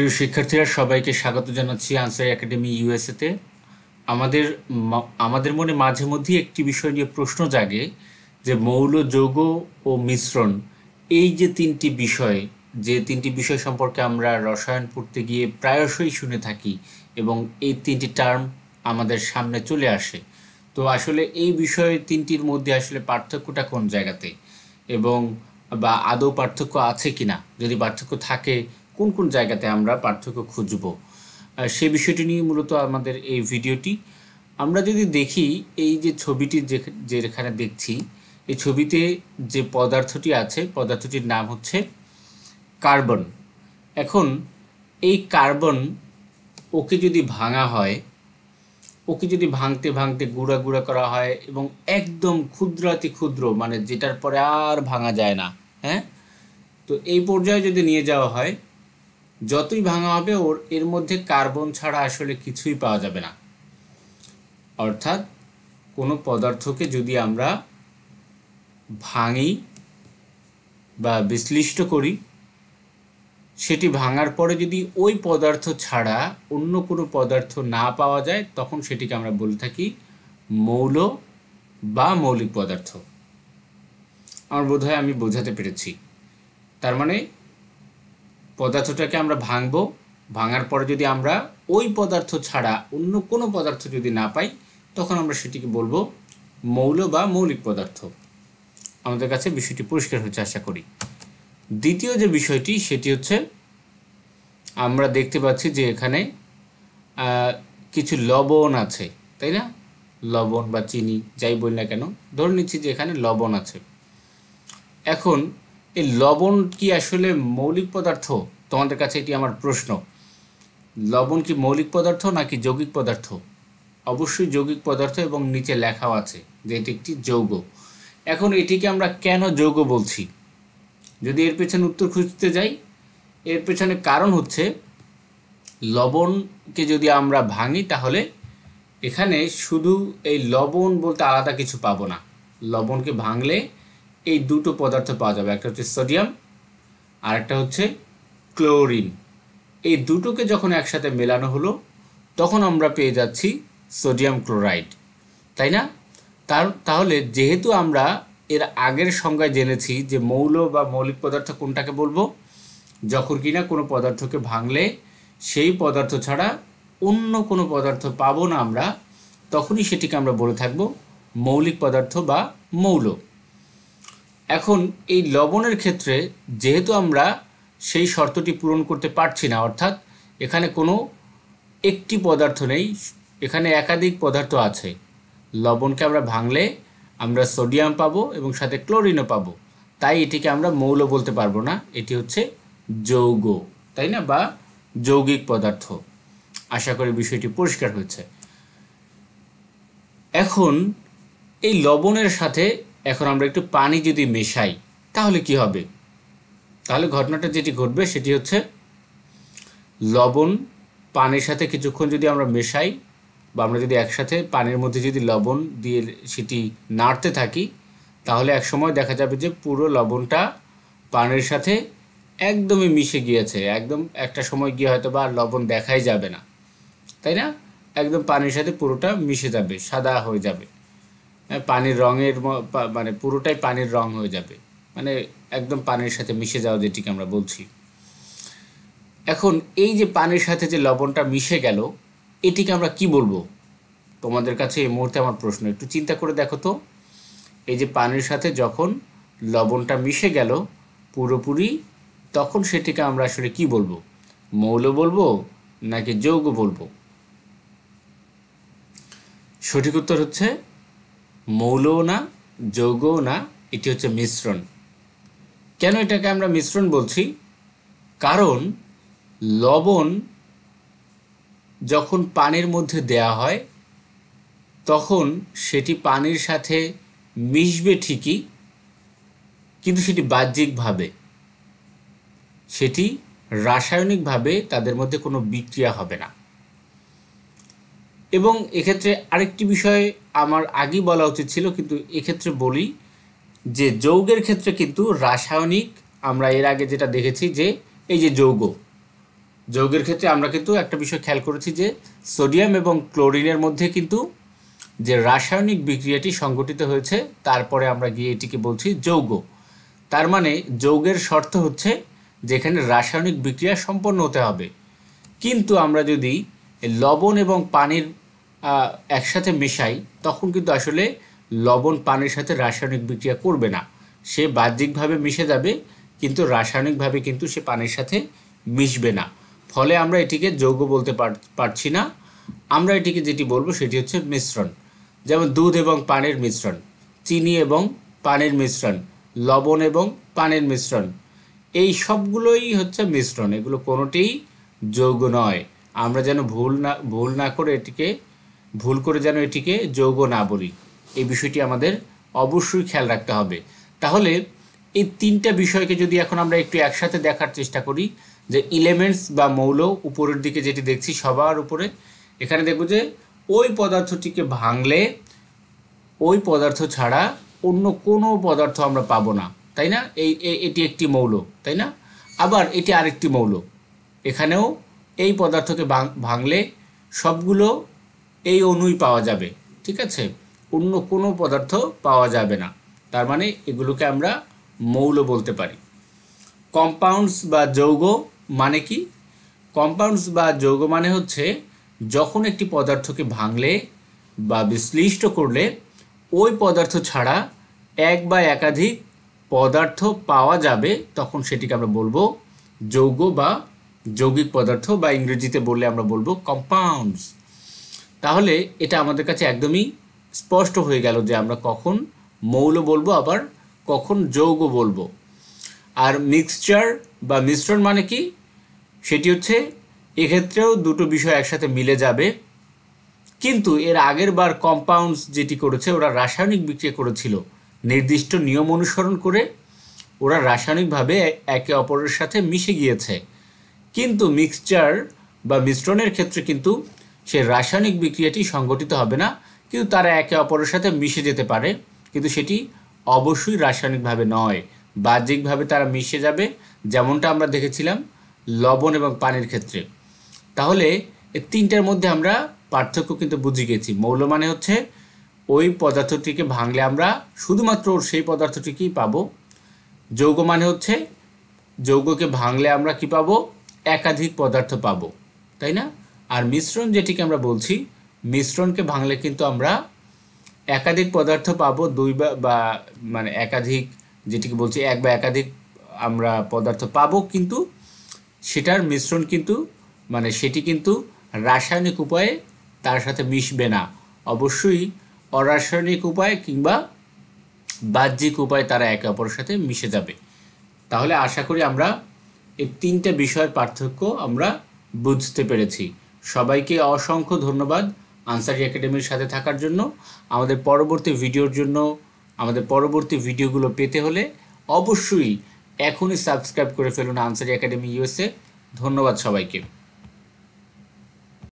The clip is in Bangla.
প্রিয় শিক্ষার্থীরা সবাইকে স্বাগত জানাচ্ছি আনসার একাডেমি ইউএসএতে আমাদের আমাদের মনে মাঝে মধ্যেই একটি বিষয় নিয়ে প্রশ্ন জাগে যে মৌল যৌগ ও মিশ্রণ এই যে তিনটি বিষয় যে তিনটি বিষয় সম্পর্কে আমরা রসায়ন পড়তে গিয়ে প্রায়শই শুনে থাকি এবং এই তিনটি টার্ম আমাদের সামনে চলে আসে তো আসলে এই বিষয়ে তিনটির মধ্যে আসলে পার্থক্যটা কোন জায়গাতে এবং বা আদৌ পার্থক্য আছে কিনা যদি পার্থক্য থাকে কোন কোন জায়গাতে আমরা পার্থক্য খুঁজব সে বিষয়টি নিয়ে মূলত আমাদের এই ভিডিওটি আমরা যদি দেখি এই যে ছবিটি যেখানে দেখছি এই ছবিতে যে পদার্থটি আছে পদার্থটির নাম হচ্ছে কার্বন এখন এই কার্বন ওকে যদি ভাঙা হয় ওকে যদি ভাঙতে ভাঙতে গুঁড়া গুঁড়া করা হয় এবং একদম ক্ষুদ্রাতি ক্ষুদ্র মানে যেটার পরে আর ভাঙা যায় না হ্যাঁ তো এই পর্যায়ে যদি নিয়ে যাওয়া হয় যতই ভাঙা হবে ওর এর মধ্যে কার্বন ছাড়া আসলে কিছুই পাওয়া যাবে না অর্থাৎ কোনো পদার্থকে যদি আমরা ভাঙি বা বিশ্লিষ্ট করি সেটি ভাঙার পরে যদি ওই পদার্থ ছাড়া অন্য কোনো পদার্থ না পাওয়া যায় তখন সেটিকে আমরা বলে থাকি মৌল বা মৌলিক পদার্থ আমার বোধ আমি বোঝাতে পেরেছি তার মানে পদার্থটাকে আমরা ভাঙবো ভাঙার পরে যদি আমরা ওই পদার্থ ছাড়া অন্য কোনো পদার্থ যদি না পাই তখন আমরা সেটিকে বলবো মৌল বা মৌলিক পদার্থ আমাদের কাছে বিষয়টি পরিষ্কার হচ্ছে আশা করি দ্বিতীয় যে বিষয়টি সেটি হচ্ছে আমরা দেখতে পাচ্ছি যে এখানে কিছু লবণ আছে তাই না লবণ বা চিনি যাই বলি না কেন ধরে নিচ্ছি যে এখানে লবণ আছে এখন এই লবণ কি আসলে মৌলিক পদার্থ তোমাদের কাছে এটি আমার প্রশ্ন লবণ কি মৌলিক পদার্থ নাকি যৌগিক পদার্থ অবশ্যই যৌগিক পদার্থ এবং নিচে লেখাও আছে যে এটি একটি যৌগ এখন এটিকে আমরা কেন যৌগ বলছি যদি এর পেছনে উত্তর খুঁজতে যাই এর পেছনে কারণ হচ্ছে লবণকে যদি আমরা ভাঙি তাহলে এখানে শুধু এই লবণ বলতে আলাদা কিছু পাবো না লবণকে ভাঙলে এই দুটো পদার্থ পাওয়া যাবে একটা হচ্ছে সোডিয়াম আর একটা হচ্ছে ক্লোরিন এই দুটোকে যখন একসাথে মেলানো হলো তখন আমরা পেয়ে যাচ্ছি সোডিয়াম ক্লোরাইড তাই না তার তাহলে যেহেতু আমরা এর আগের সংজ্ঞায় জেনেছি যে মৌল বা মৌলিক পদার্থ কোনটাকে বলবো যখন কিনা কোনো পদার্থকে ভাঙলে সেই পদার্থ ছাড়া অন্য কোনো পদার্থ পাবো না আমরা তখনই সেটিকে আমরা বলে থাকবো মৌলিক পদার্থ বা মৌল এখন এই লবণের ক্ষেত্রে যেহেতু আমরা সেই শর্তটি পূরণ করতে পারছি না অর্থাৎ এখানে কোনো একটি পদার্থ নেই এখানে একাধিক পদার্থ আছে লবণকে আমরা ভাঙলে আমরা সোডিয়াম পাবো এবং সাথে ক্লোরিনও পাবো তাই এটিকে আমরা মৌল বলতে পারবো না এটি হচ্ছে যৌগ তাই না বা যৌগিক পদার্থ আশা করি বিষয়টি পরিষ্কার হয়েছে এখন এই লবণের সাথে এখন আমরা একটু পানি যদি মেশাই তাহলে কি হবে তাহলে ঘটনাটা যেটি ঘটবে সেটি হচ্ছে লবণ পানির সাথে কিছুক্ষণ যদি আমরা মেশাই বা আমরা যদি একসাথে পানির মধ্যে যদি লবণ দিয়ে সেটি নাড়তে থাকি তাহলে এক সময় দেখা যাবে যে পুরো লবণটা পানির সাথে একদমই মিশে গিয়েছে একদম একটা সময় গিয়ে হয়তো বা লবণ দেখাই যাবে না তাই না একদম পানির সাথে পুরোটা মিশে যাবে সাদা হয়ে যাবে হ্যাঁ, পানির রঙের মানে পুরোটাই পানির রং হয়ে যাবে মানে একদম পানির সাথে মিশে যাওয়া যেটিকে আমরা বলছি এখন এই যে পানির সাথে যে লবণটা মিশে গেল এটিকে আমরা কি বলবো তোমাদের কাছে এই মুহূর্তে আমার প্রশ্ন একটু চিন্তা করে দেখো তো এই যে পানির সাথে যখন লবণটা মিশে গেল পুরোপুরি তখন সেটিকে আমরা আসলে কি বলবো মৌল বলবো নাকি যৌগ বলবো সঠিক উত্তর হচ্ছে মৌলও না যৌগও না এটি হচ্ছে মিশ্রণ কেন এটাকে আমরা মিশ্রণ বলছি কারণ লবণ যখন পানির মধ্যে দেয়া হয় তখন সেটি পানির সাথে মিশবে ঠিকই কিন্তু সেটি বাহ্যিকভাবে সেটি রাসায়নিকভাবে তাদের মধ্যে কোনো বিক্রিয়া হবে না এবং এক্ষেত্রে আরেকটি বিষয় আমার আগেই বলা উচিত ছিল কিন্তু এক্ষেত্রে বলি যে যৌগের ক্ষেত্রে কিন্তু রাসায়নিক আমরা এর আগে যেটা দেখেছি যে এই যে যৌগ যৌগের ক্ষেত্রে আমরা কিন্তু একটা বিষয় খেয়াল করেছি যে সোডিয়াম এবং ক্লোরিনের মধ্যে কিন্তু যে রাসায়নিক বিক্রিয়াটি সংগঠিত হয়েছে তারপরে আমরা গিয়ে এটিকে বলছি যৌগ তার মানে যৌগের শর্ত হচ্ছে যেখানে রাসায়নিক বিক্রিয়া সম্পন্ন হতে হবে কিন্তু আমরা যদি লবণ এবং পানির একসাথে মেশাই তখন কিন্তু আসলে লবণ পানির সাথে রাসায়নিক বিক্রিয়া করবে না সে বাহ্যিকভাবে মিশে যাবে কিন্তু রাসায়নিকভাবে কিন্তু সে পানির সাথে মিশবে না ফলে আমরা এটিকে যৌগ বলতে পারছি না আমরা এটিকে যেটি বলবো সেটি হচ্ছে মিশ্রণ যেমন দুধ এবং পানির মিশ্রণ চিনি এবং পানির মিশ্রণ লবণ এবং পানের মিশ্রণ এই সবগুলোই হচ্ছে মিশ্রণ এগুলো কোনোটিই যৌগ নয় আমরা যেন ভুল না ভুল না করে এটিকে ভুল করে যেন এটিকে যৌগ না বলি এই বিষয়টি আমাদের অবশ্যই খেয়াল রাখতে হবে তাহলে এই তিনটা বিষয়কে যদি এখন আমরা একটু একসাথে দেখার চেষ্টা করি যে ইলেমেন্টস বা মৌল উপরের দিকে যেটি দেখছি সবার উপরে এখানে দেখব যে ওই পদার্থটিকে ভাঙলে ওই পদার্থ ছাড়া অন্য কোনো পদার্থ আমরা পাবো না তাই না এই এটি একটি মৌল তাই না আবার এটি আরেকটি মৌল এখানেও এই পদার্থকে ভাঙলে সবগুলো এই অণুই পাওয়া যাবে ঠিক আছে অন্য কোনো পদার্থ পাওয়া যাবে না তার মানে এগুলোকে আমরা মৌল বলতে পারি কম্পাউন্ডস বা যৌগ মানে কি কম্পাউন্ডস বা যৌগ মানে হচ্ছে যখন একটি পদার্থকে ভাঙলে বা বিশ্লিষ্ট করলে ওই পদার্থ ছাড়া এক বা একাধিক পদার্থ পাওয়া যাবে তখন সেটিকে আমরা বলবো যৌগ বা যৌগিক পদার্থ বা ইংরেজিতে বললে আমরা বলবো কম্পাউন্ডস তাহলে এটা আমাদের কাছে একদমই স্পষ্ট হয়ে গেল যে আমরা কখন মৌল বলবো আবার কখন যৌগ বলবো আর মিক্সচার বা মিশ্রণ মানে কি সেটি হচ্ছে এক্ষেত্রেও দুটো বিষয় একসাথে মিলে যাবে কিন্তু এর আগের বার কম্পাউন্ডস যেটি করেছে ওরা রাসায়নিক বিক্রিয়া করেছিল নির্দিষ্ট নিয়ম অনুসরণ করে ওরা রাসায়নিকভাবে একে অপরের সাথে মিশে গিয়েছে কিন্তু মিক্সচার বা মিশ্রণের ক্ষেত্রে কিন্তু সে রাসায়নিক বিক্রিয়াটি সংগঠিত হবে না কিন্তু তারা একে অপরের সাথে মিশে যেতে পারে কিন্তু সেটি অবশ্যই রাসায়নিকভাবে নয় বাহ্যিকভাবে তারা মিশে যাবে যেমনটা আমরা দেখেছিলাম লবণ এবং পানির ক্ষেত্রে তাহলে এই তিনটার মধ্যে আমরা পার্থক্য কিন্তু বুঝে গেছি মৌল মানে হচ্ছে ওই পদার্থটিকে ভাঙলে আমরা শুধুমাত্র সেই পদার্থটিকেই পাবো যৌগ মানে হচ্ছে যৌগকে ভাঙলে আমরা কি পাবো একাধিক পদার্থ পাব তাই না আর মিশ্রণ যেটিকে আমরা বলছি মিশ্রণকে ভাঙলে কিন্তু আমরা একাধিক পদার্থ পাবো দুই বা মানে একাধিক যেটিকে বলছি এক বা একাধিক আমরা পদার্থ পাবো কিন্তু সেটার মিশ্রণ কিন্তু মানে সেটি কিন্তু রাসায়নিক উপায়ে তার সাথে মিশবে না অবশ্যই অরাসায়নিক উপায় কিংবা বাহ্যিক উপায়ে তারা একে অপরের সাথে মিশে যাবে তাহলে আশা করি আমরা এই তিনটা বিষয়ের পার্থক্য আমরা বুঝতে পেরেছি সবাইকে অসংখ্য ধন্যবাদ আনসারি একাডেমির সাথে থাকার জন্য আমাদের পরবর্তী ভিডিওর জন্য আমাদের পরবর্তী ভিডিওগুলো পেতে হলে অবশ্যই এখনই সাবস্ক্রাইব করে ফেলুন আনসারি একাডেমি ইউএসএ ধন্যবাদ সবাইকে